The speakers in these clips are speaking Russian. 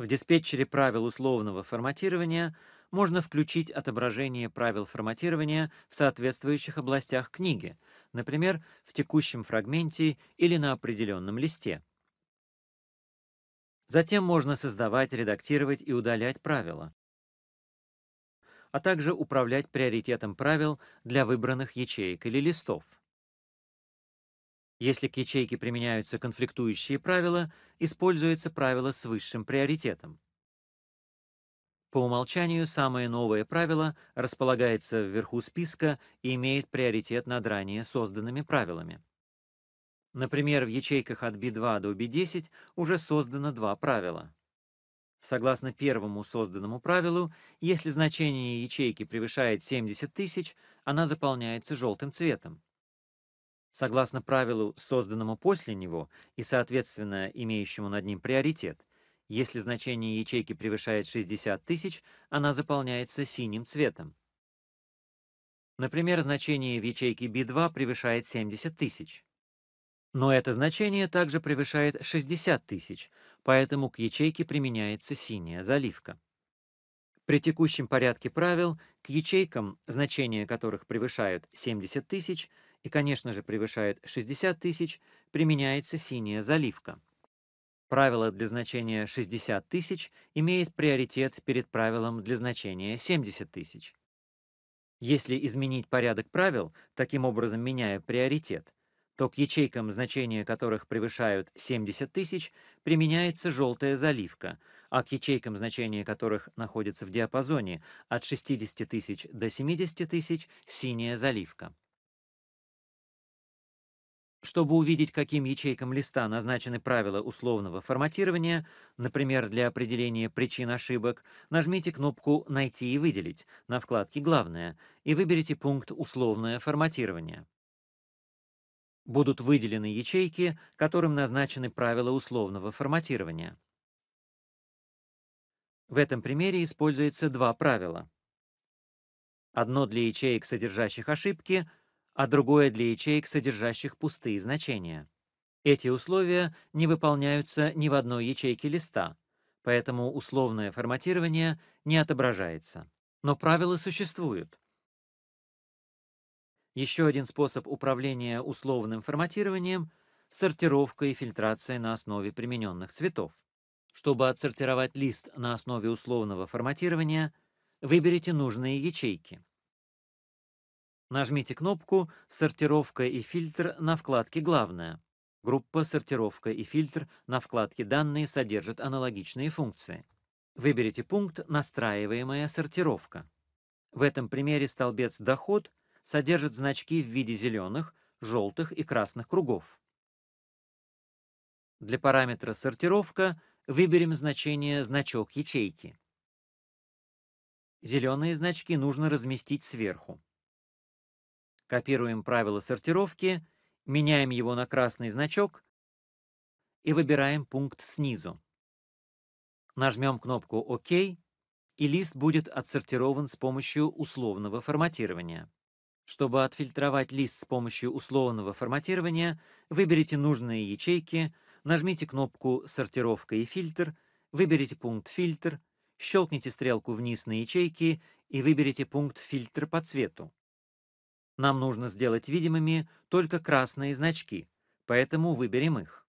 В диспетчере правил условного форматирования можно включить отображение правил форматирования в соответствующих областях книги, например, в текущем фрагменте или на определенном листе. Затем можно создавать, редактировать и удалять правила, а также управлять приоритетом правил для выбранных ячеек или листов. Если к ячейке применяются конфликтующие правила, используется правило с высшим приоритетом. По умолчанию самое новое правило располагается вверху списка и имеет приоритет над ранее созданными правилами. Например, в ячейках от B2 до B10 уже создано два правила. Согласно первому созданному правилу, если значение ячейки превышает 70 тысяч, она заполняется желтым цветом. Согласно правилу, созданному после него и, соответственно, имеющему над ним приоритет, если значение ячейки превышает 60 тысяч, она заполняется синим цветом. Например, значение в ячейке B2 превышает 70 тысяч. Но это значение также превышает 60 тысяч, поэтому к ячейке применяется синяя заливка. При текущем порядке правил к ячейкам, значения которых превышают 70 тысяч, и, конечно же, превышает 60 тысяч, применяется синяя заливка. Правило для значения 60 тысяч имеет приоритет перед правилом для значения 70 тысяч. Если изменить порядок правил, таким образом меняя приоритет, то к ячейкам, значения которых превышают 70 тысяч, применяется желтая заливка, а к ячейкам, значения которых находятся в диапазоне от 60 тысяч до 70 тысяч, синяя заливка. Чтобы увидеть, каким ячейкам листа назначены правила условного форматирования, например, для определения причин ошибок, нажмите кнопку «Найти и выделить» на вкладке «Главное» и выберите пункт «Условное форматирование». Будут выделены ячейки, которым назначены правила условного форматирования. В этом примере используется два правила. Одно для ячеек, содержащих ошибки — а другое для ячеек, содержащих пустые значения. Эти условия не выполняются ни в одной ячейке листа, поэтому условное форматирование не отображается. Но правила существуют. Еще один способ управления условным форматированием — сортировка и фильтрация на основе примененных цветов. Чтобы отсортировать лист на основе условного форматирования, выберите нужные ячейки. Нажмите кнопку «Сортировка и фильтр» на вкладке «Главное». Группа «Сортировка и фильтр» на вкладке «Данные» содержит аналогичные функции. Выберите пункт «Настраиваемая сортировка». В этом примере столбец «Доход» содержит значки в виде зеленых, желтых и красных кругов. Для параметра «Сортировка» выберем значение «Значок ячейки». Зеленые значки нужно разместить сверху. Копируем правило сортировки, меняем его на красный значок и выбираем пункт снизу. Нажмем кнопку «Ок», и лист будет отсортирован с помощью условного форматирования. Чтобы отфильтровать лист с помощью условного форматирования, выберите нужные ячейки, нажмите кнопку «Сортировка и фильтр», выберите пункт «Фильтр», щелкните стрелку вниз на ячейки и выберите пункт «Фильтр по цвету». Нам нужно сделать видимыми только красные значки, поэтому выберем их.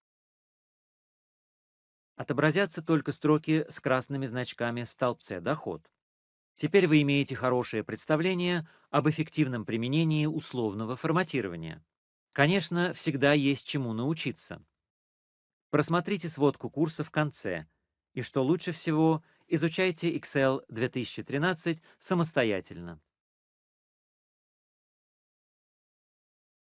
Отобразятся только строки с красными значками в столбце «Доход». Теперь вы имеете хорошее представление об эффективном применении условного форматирования. Конечно, всегда есть чему научиться. Просмотрите сводку курса в конце, и, что лучше всего, изучайте Excel 2013 самостоятельно.